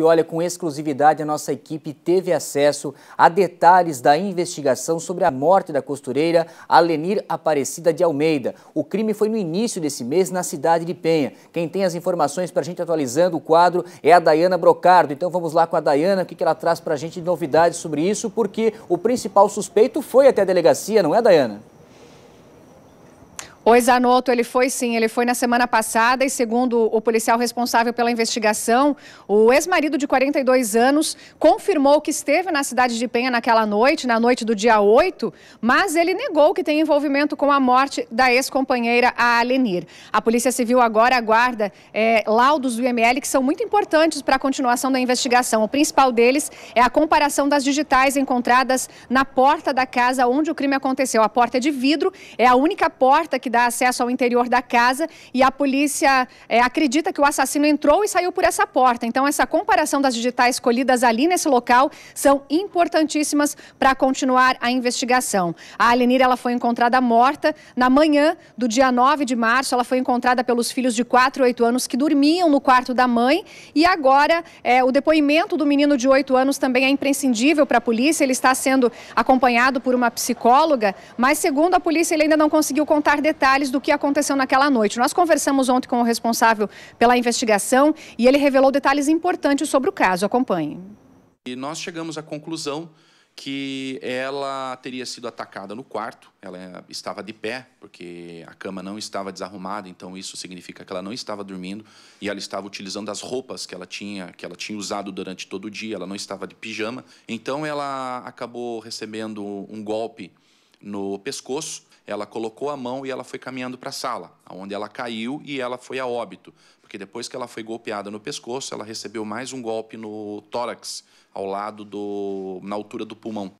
E olha, com exclusividade, a nossa equipe teve acesso a detalhes da investigação sobre a morte da costureira Alenir Aparecida de Almeida. O crime foi no início desse mês na cidade de Penha. Quem tem as informações para a gente atualizando o quadro é a Dayana Brocardo. Então vamos lá com a Dayana, o que ela traz para a gente de novidades sobre isso, porque o principal suspeito foi até a delegacia, não é, Dayana? Pois Anoto, ele foi sim, ele foi na semana passada e segundo o policial responsável pela investigação, o ex-marido de 42 anos confirmou que esteve na cidade de Penha naquela noite, na noite do dia 8, mas ele negou que tem envolvimento com a morte da ex-companheira a Alenir. A Polícia Civil agora aguarda é, laudos do IML que são muito importantes para a continuação da investigação. O principal deles é a comparação das digitais encontradas na porta da casa onde o crime aconteceu. A porta é de vidro, é a única porta que dá dá acesso ao interior da casa e a polícia é, acredita que o assassino entrou e saiu por essa porta. Então, essa comparação das digitais colhidas ali nesse local são importantíssimas para continuar a investigação. A Alenira ela foi encontrada morta na manhã do dia 9 de março. Ela foi encontrada pelos filhos de 4 e 8 anos que dormiam no quarto da mãe. E agora, é, o depoimento do menino de 8 anos também é imprescindível para a polícia. Ele está sendo acompanhado por uma psicóloga, mas segundo a polícia, ele ainda não conseguiu contar detalhes detalhes do que aconteceu naquela noite. Nós conversamos ontem com o responsável pela investigação e ele revelou detalhes importantes sobre o caso. Acompanhe. E nós chegamos à conclusão que ela teria sido atacada no quarto. Ela estava de pé, porque a cama não estava desarrumada, então isso significa que ela não estava dormindo e ela estava utilizando as roupas que ela tinha, que ela tinha usado durante todo o dia, ela não estava de pijama. Então ela acabou recebendo um golpe no pescoço, ela colocou a mão e ela foi caminhando para a sala, onde ela caiu e ela foi a óbito, porque depois que ela foi golpeada no pescoço, ela recebeu mais um golpe no tórax, ao lado do na altura do pulmão.